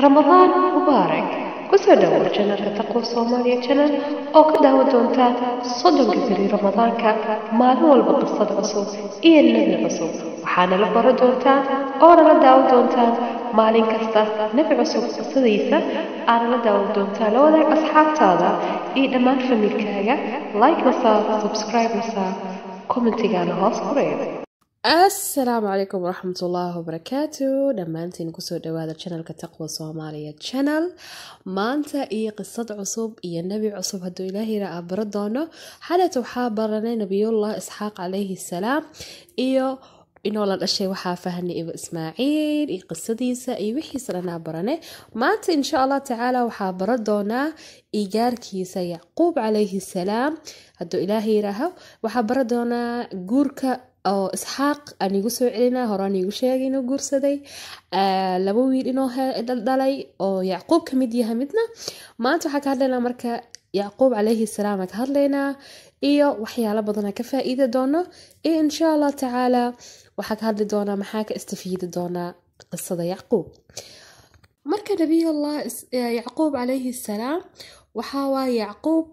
رمضان مبارك كسر دور چنل كتقو صوماليا چنل او كداو دونتا صدن قبري رمضان كا مالو البقصة قصو اي النبي قصو وحانا لبرا دونتا اورا لداو دونتا مالين كستا نبي قصو صديسة انا لداو دونتا لو ذاك اصحاب تادا اي دمان فميل كايا لايك نسا سبسكرايب نسا كومنتي غانا هوس قريب asalaamu calaykum waraxmat ullaahi wabarakaatu dhammaantiin kusoo dhawaada janalka taqwa soomaaliya janal maanta iyo qisad cusub iyo nebi cusub hadduu ilaahayra aa baro doono xalet waxaa baranay nabiyullah isxaaq calayhi salaam iyo inoo la dhashay waxaa fahnay ibo ismaaciil iyo qisadiisa iyo wixiisa dhanaa barane maanta insha allah tacaala waxaa bara doonaa igaarkiisa yacquub calayhi salaam hadduu ilaahay yiraaho waxaa bara doonaa guurka oo oh, isxaaq aan soo celina horaan iigu sheegay inuu guursaday ah, laba wiil inoo dhaldhalay oo oh, yacquub kamid mid yaha midna maanta waxaa ka hadlaynaa marka yacquub calayhi salaama ka hadlaynaa iyo waxyaalo badana ka faa'iidi doono iyo insha allah tacaala waxaa ka hadli doonaa maxaa ka istafiidi doonaa qisada yacquub marka nabiyullah eh, yacquub calayhi salaam waxaa waaye yacquub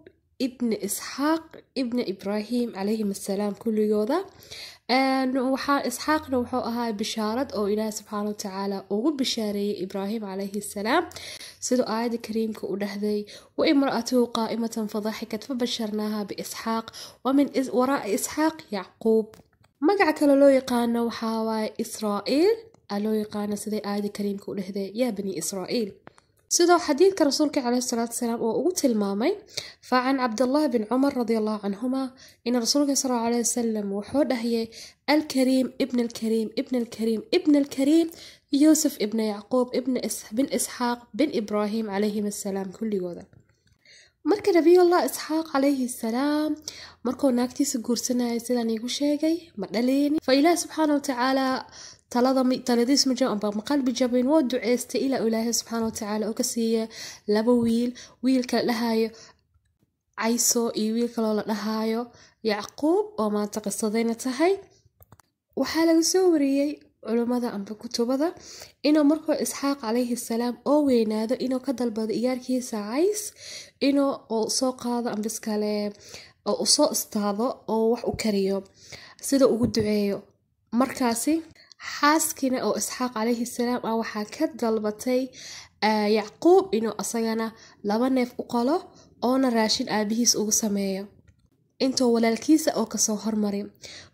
ibni isxaaq ibni ibraahim calayhim assalaam kulligooda isxaaqna wuxuu ahaa bishaarad oo ilaah subxaana watacaala ugu bishaareeyey ibraahim calayhi salaam siduu aayadda kariimka u dhahday wa imra'atuhu qaa'imatan fadaxikad fabasharnaaha biisxaaq wa min waraa'i isxaaq yacquub magaca kale loo yaqaano waxaa waaye israa'iil loo yaqaana siday aayadda kariimka u dhahday yaa bani israa'iil sidoo xadiidka rasuulka caleyhi salaatu wasalaam uu ugu tilmaamay fa can cabdallaahi bin cumar radi allahu canhumaa in rasuulka sal alla aleyhi wasalam wuxuu dhahyay alkariim ibna alkariim ibn alkariim ibna alkariim yuusuf ibna yacquub bin isxaaq bin ibraahim calayhim assalaam kulligooda marka nabiyullah isxaaq calayhi salaam markuu naagtiisa guursanayay sidaan iigu sheegay ma dhaleeni fa ilaah subxaana wa taladiis ma jabin baa jabin waa duceystay ilaa ilaahay subxaana watacaala oo ka siiya laba wiil wiilka la dhahaayo cayso iyo wiil kaloo la dhahaayo yacquub oo maanta qisadayna tahay waxaa laga soo wariyey culummada amba kutubada inuu markuu isxaaq calayhi salaam oo weynaado inuu ka dalbado iyaarkiisa cays inuu soo qaado amba iskale oo u istaado oo wax u kariyo sida ugu duceeyo markaasi xaaskiina oo isxaaq calayhi salaam ah waxaa ka dalbatay eh, yacquub inuu asagana laba neef u qalo oona raashin aabihiis ugu sameeyo intuu walaalkiisa oo kasoo hormari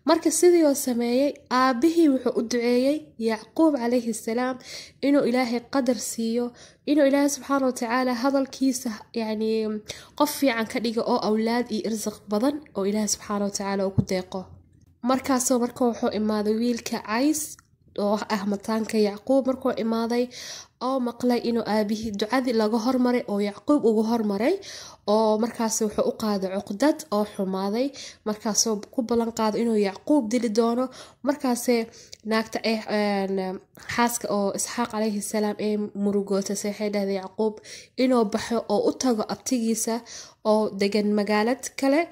marka sidii oo sameeyey aabihii wuxuu u duceeyey yacquub calayhi salaam inuu ilaahay qadar siiyo inuu ilaahay subxaana watacaala hadalkiisa yani qof fiican ka dhigo oo awlaad iyo irsaq badan oo ilaahay subxaana watacaala uu ku deeqo markaasoo marka wuxuu imaaday wiilka cays oo ah mataanka yacquub markuu imaaday oo maqlay inuu aabihii ducadii laga hormaray oo yacquub ugu hormaray oo markaas wuxuu u qaaday cuqdad oo xumaaday markaasoo ku ballan qaaday inuu yacquub dili doono markaase naagta xaaska oo isxaaq calayhi salaam ee murugootasay waxay dhahday yacquub inuu baxo oo u tago abtigiisa oo degan magaalad kale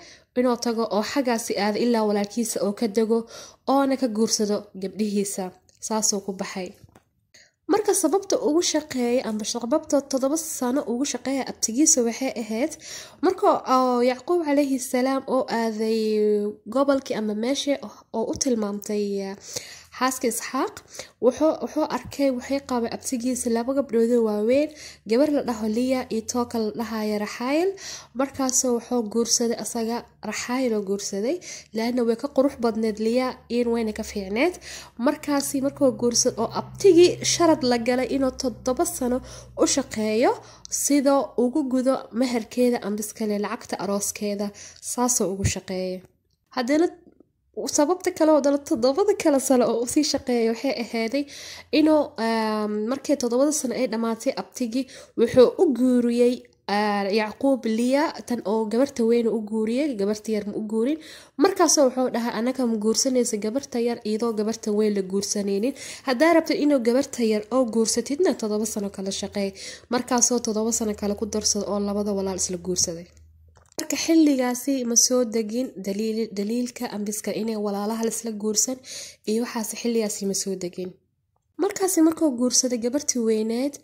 inuu tago oo xaggaasi aada ilaa walaalkiisa oo ka dego oona ka guursado gabdhihiisa saasuu ku baxay marka sababta ugu shaqeeya ama sababta todoba sano ugu shaqeeya abtigiisa waxay ahayd marka yacquub calayhi salaam oo aaday gobolkii ama meesha oo u tilmaamtay xaaska isxaaq wuxuu arkay waxay qabay abtigiisa laba gabdhoodo waaweyn gabar la dhaho liya iyo tooka la dhahaya raxaayil markaasoo wuxuu guursaday asaga raxaayiloo guursaday laana way ka qurux badneed liya in wayna ka fiicneed markaasi markuu guursad oo abtigii sharad la galay inuu toddoba sano u shaqeeyo sidoo ugu gudo meherkeeda ambiskale lacagta arooskeeda saasoo ugu shaqeeya haddana sababta kale oo dalo toddobada kale sano oo uu shaqeeyay waxay ahaaday inuu ehm, markii toddobada sano ay dhammaatay abtigii wuxuu u guuriyey ehm, yacquub liya tan oo gabarta weyn u guuriyey gabarta yar ma u guurin markaasoo wuxuu dhahay annaga ma guursanaysa gabarta yar iyadoo gabarta weyn la guursanaynin haddaa rabta inuu gabarta yar oo guursatidna toddoba sano kale shaqeey markaasoo toddoba sano kale ku darsado oo labada walaal isla guursaday marka xiligaasi ma soo degin daliilka ambiska inay walaalaha laisla guursan iyo waxaas xiligaasi ma soo degin markaasi markuu guursaday gabartii weyneed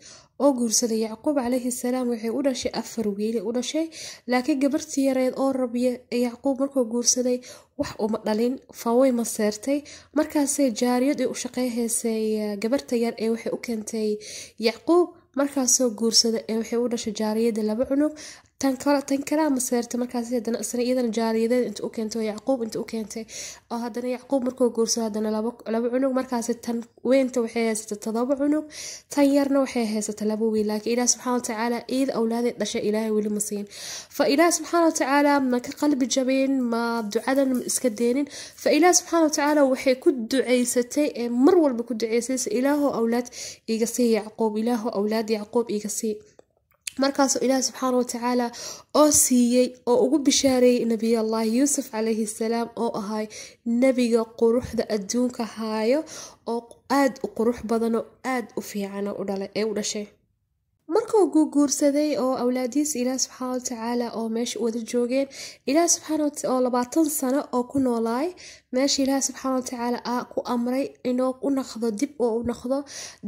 oo guursaday yacquub calayhi salaam waxay u dhashay afar wiili u dhashay laakiin gabartii yareed oo rabiya yacquub markuu guursaday wax uma dhalin fawey ma seertay markaasay jaariyad ay u shaqeyhaysay eh, gabarta yar ee waxay u keentay yacquub markaasoo guursada ee eh, waxay u dhashay jaariyadda laba cunug tan kalaa maseerta markaas hadana iyadana jaariyadeed inta u keentay yacquub inta u keentay oo haddana yacquub markuu guursado haddana laba cunug markaas tan weynta waxay haysata todoba cunug tan yarna waxay haysata laba wiil laakiin ilaah subxana watacaala ciid awlaadee dhasha ilaahay weli ma fa ilaah subxaana watacaala ma ka qalbi jabin ma ducadan iska deenin fa ilaah subxaana watacaala waxay ku ducaysatay ee mar walba ku ducaysaysa ilaahow awlaad iga sii yacquub ilaahow awlaad yacquub iga sii markaasoo ilaah subxaana watacaala oo siiyey oo ugu bishaareeyey nebiyallaahi yuusuf calayhi salaam oo ahay nebiga quruxda adduunka haayo oo aada u qurux badanoo aada u fiicano u dhalay ee u dhashay markuu guguursaday oo awlaadiisa ilaah subxaana watacaala oo meesha wada joogeen ilaah subxaana oo labaatan sano oo ku noolaay meesha ilaah subxaana watacaala a ku amray inuu u naqdo dib oo u naqdo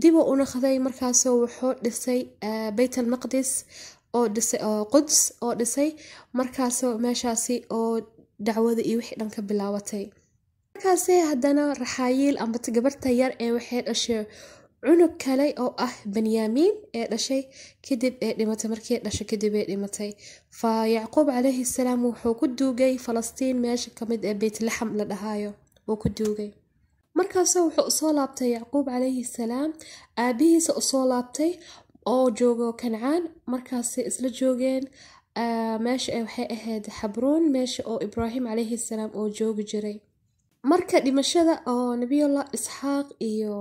dib oo u naqday markaasoo wuxuu dhisay e, bayt almaqdis oo dhisay oo quds oo dhisay markaasoo meeshaasi oo dacwada iyo wixii dhan ka bilaabatay markaase haddana raxaayiil amba gabarta yar ee waxay dhashay cunug kale oo ah banyaamiin ee dhashay kadib ee dhimatay markii dhashay kadib ee dhimatay fa yacquub calayhi salaam wuxuu ku duugay falastiin meesha ka mid ee beytlaxam la dhahaayo wuu ku duugay markaasoo wuxuu usoo laabtay yacquub calayhi salaam aabihiisa usoo laabtay oo joogo kancaan markaasay isla joogeen meesha waxay ahayd xabruun meesha oo ibraahim calayhi salaam oo joogi jiray marka dhimashada oo nabiyullah isxaaq iyo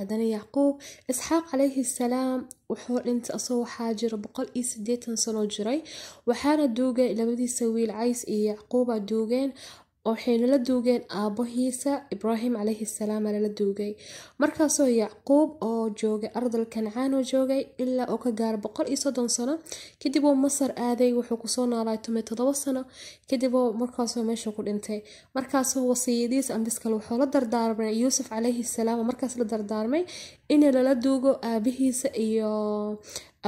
haddana yacquub isxaaq calayhi salaam wuxuu dhintay asagoo waxaa jira boqol iyo sideetan sano jiray waxaana duugay labadiisa wiil cays iyo yacquuba duugeen waxay nala duugeen aabahiisa ibraahim calayhi salaama lala duugay markaasoo yacquub oo joogay ardal kancaan oo joogay ilaa oo ka gaara boqol iyo soddon sano kadib oo masar aaday wuxuu kusoo noolaa tomiy todobo sano kadiboo markaasoo meesha ku dhintay markaasoo wasiiyadiisa ambiskale wuxuu la dardaarmay yuusuf calayhi salaam markaas la dardaarmay in lala duugo aabihiisa iyo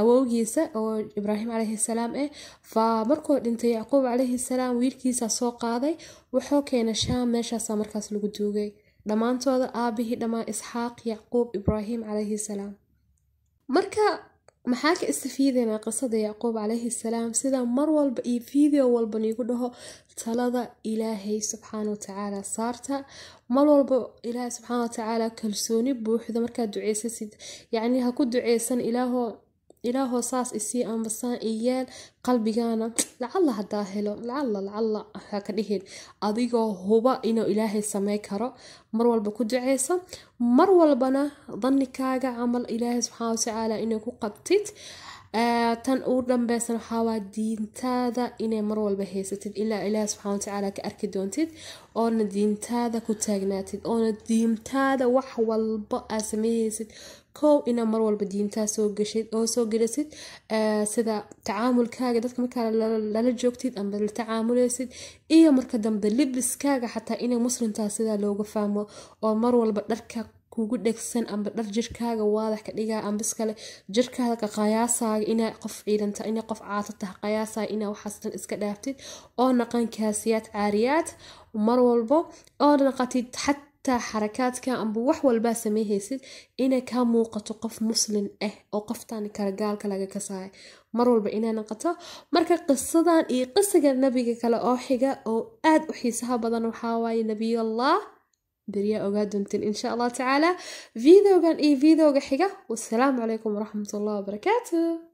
awowgiisa oo ibraahim calayhi salaam eh faa markuu dhintay yacquub calayhi salaam wiilkiisa soo qaaday wuxuu keenay shaam meeshaasaa markaas lagu duugay dhammaantooda aabihii dhammaan isxaaq yacquub ibraahim caleyhi salaam marka maxaa ka istafiideynaa qisada yacquub calayhi salaam sida mar walba iyo video walba nigu dhaho talada ilaahay subxaana watacaala saarta mar walba ilaahay subxaana watacaala kalsooni buuxda markaad duceysasid yacnii ha ku duceysan ilaahoo ilaahow saas isii ambasaan iyeel qalbigaana lacalla haddaa helo lacalla lacalla waxaa ka dhihin adigoo huba inuu ilaahay samey karo mar walba ku duceysa mar walbana dannikaaga camal ilaahay subxaana watacaala inuu ku qabtid tan ugu dambeysa waxaawaa diintaada inay mar walba haysatid ilaa ilaahi subxana watacaala ka arki doontid oona diintaada ku taagnaatid oona diintaada wax walba aad sameehaysid kow inaa marwalba diintaa soo gashid oo soo gelasid sida tacaamulkaaga dadka markaa lala joogtid ama la tacaamuleysid iyo marka dambe libiskaaga xataa inay muslimtaa sidaa looga fahmo oo mar walba dharka kugu dhegsan amba dhar jirkaaga waadax ka dhigaa amba iskale jirkaada ka qayaasaaga inaa qof ciidanta inaa qof caatata ha qayaasaaga inaa waxaas dhan iska dhaaftid oo naqan kaasiyaad caariyaad mar walbo oo naqatid xataa xarakaadka amba wax walbaa sameyhaysid inay kaa muuqato qof muslin ah eh, oo qoftaani karagaalka laga kasaayo mar walba inay naqato marka qisadan iyo qisiga nabiga kale oo xiga oo aad u xiisaha badan waxaa waaye nabiyullah daryaa ogaa doonteen insha allah tacaala videogan iyo videoga xiga wasalaamu calaykum waraxmat allah wabarakaatu